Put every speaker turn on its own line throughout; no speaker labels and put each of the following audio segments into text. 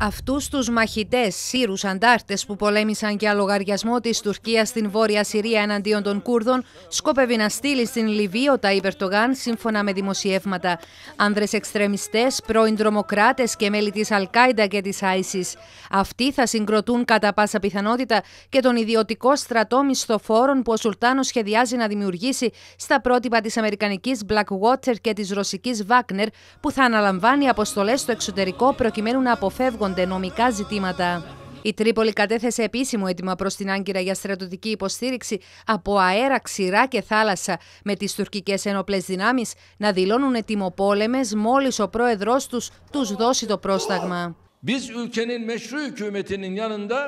Αυτούς τους μαχητές, Σύρους, αντάρτες που πολέμησαν για λογαριασμό της Τουρκίας στην Βόρεια Συρία εναντίον των Κούρδων, σκόπευε να στείλει στην Λιβύη τα Ιβερτογάν σύμφωνα με δημοσιεύματα. Άνδρες εξτρεμιστές, πρώην τρομοκράτες και μέλη της Αλκάιντα και της ISIS. Αυτοί θα συγκροτούν κατά πάσα πιθανότητα και τον ιδιωτικό στρατό μισθοφόρων που ο Σουλτάνος σχεδιάζει να δημιουργήσει στα πρότυπα της Αμερικανικής Blackwater και της Ρωσικής Wagner που θα αναλαμβάνει αποστολές στο εξωτερικό προκειμένου να αποφεύγουν επιλέγονται νομικά ζητήματα. Η Τρίπολη κατέθεσε επίσημο αίτημα προς την Άγκυρα για στρατιωτική υποστήριξη από αέρα, ξηρά και θάλασσα, με τις Τουρκικές ενοπλές δυνάμεις να δηλώνουν ετοιμοπόλεμες μόλις ο πρόεδρός τους τους δώσει το πρόσταγμα.
Biz ülkenin meşru hükümetinin yanında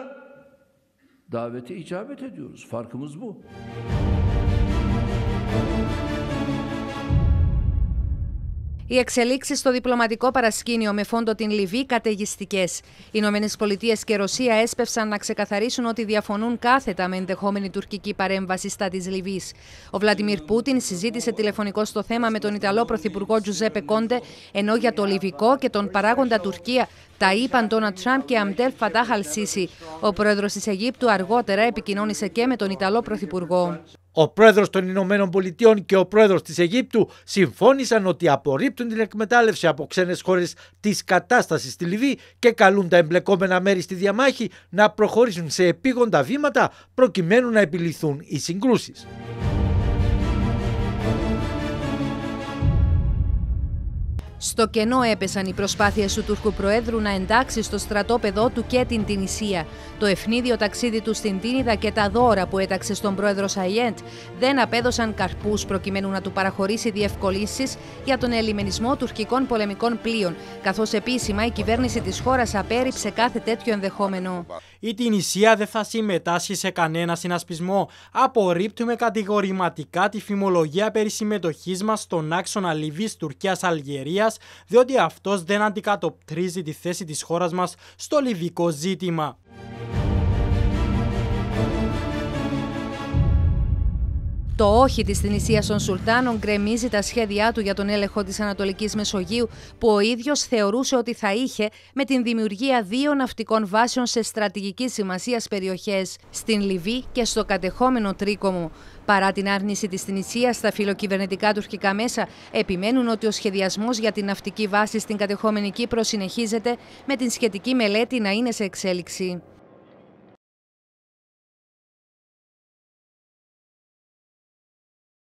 davete icabet ediyoruz. Farkımız bu.
Οι εξελίξεις στο διπλωματικό παρασκήνιο με φόντο την Λιβύη καταιγιστικές. Οι Ηνωμένες και Ρωσία έσπευσαν να ξεκαθαρίσουν ότι διαφωνούν κάθετα με ενδεχόμενη τουρκική παρέμβαση στα της Λιβύης. Ο Βλαντιμίρ Πούτιν συζήτησε τηλεφωνικό στο θέμα με τον Ιταλό Πρωθυπουργό Τζουζέπε Κόντε, ενώ για το Λιβικό και τον παράγοντα Τουρκία τα είπαν Ντόνα Τραμπ και Αμτέλ Φατάχαλ Αλσίση. Ο πρόεδρος της Αιγύπτου αργότερα επικοινώνησε και με τον Ιταλό Πρωθυπουργό.
Ο πρόεδρος των Ηνωμένων Πολιτειών και ο πρόεδρος της Αιγύπτου συμφώνησαν ότι απορρίπτουν την εκμετάλλευση από ξένες χώρες της κατάστασης στη Λιβύη και καλούν τα εμπλεκόμενα μέρη στη διαμάχη να προχωρήσουν σε επίγοντα βήματα προκειμένου να επιληθούν οι συγκρούσεις.
Στο κενό έπεσαν οι προσπάθειες του Τούρκου Προέδρου να εντάξει στο στρατόπεδό του και την Τινησία. Το ευνίδιο ταξίδι του στην Τίνιδα και τα δώρα που έταξε στον πρόεδρο Σαϊέντ δεν απέδωσαν καρπούς προκειμένου να του παραχωρήσει διευκολύνσεις για τον ελιμενισμό τουρκικών πολεμικών πλοίων. Καθώς επίσημα η κυβέρνηση της χώρας απέρριψε κάθε τέτοιο ενδεχόμενο
ή την Ισία δεν θα συμμετάσχει σε κανένα συνασπισμό. Απορρίπτουμε κατηγορηματικά τη φημολογία περί συμμετοχής μας στον άξονα Λιβύης Τουρκία-Αλγερία, διότι αυτός δεν αντικατοπτρίζει τη θέση της χώρας μας στο λιβικό ζήτημα.
Το όχι της θνησία των Σουλτάνων γκρεμίζει τα σχέδιά του για τον έλεγχο της Ανατολικής Μεσογείου, που ο ίδιος θεωρούσε ότι θα είχε με την δημιουργία δύο ναυτικών βάσεων σε στρατηγική σημασία περιοχές, στην Λιβύη και στο κατεχόμενο Τρίκομο. Παρά την άρνηση της θνησία, τα φιλοκυβερνητικά τουρκικά μέσα επιμένουν ότι ο σχεδιασμός για την ναυτική βάση στην κατεχόμενη Κύπρο συνεχίζεται, με την σχετική μελέτη να είναι σε εξέλιξη.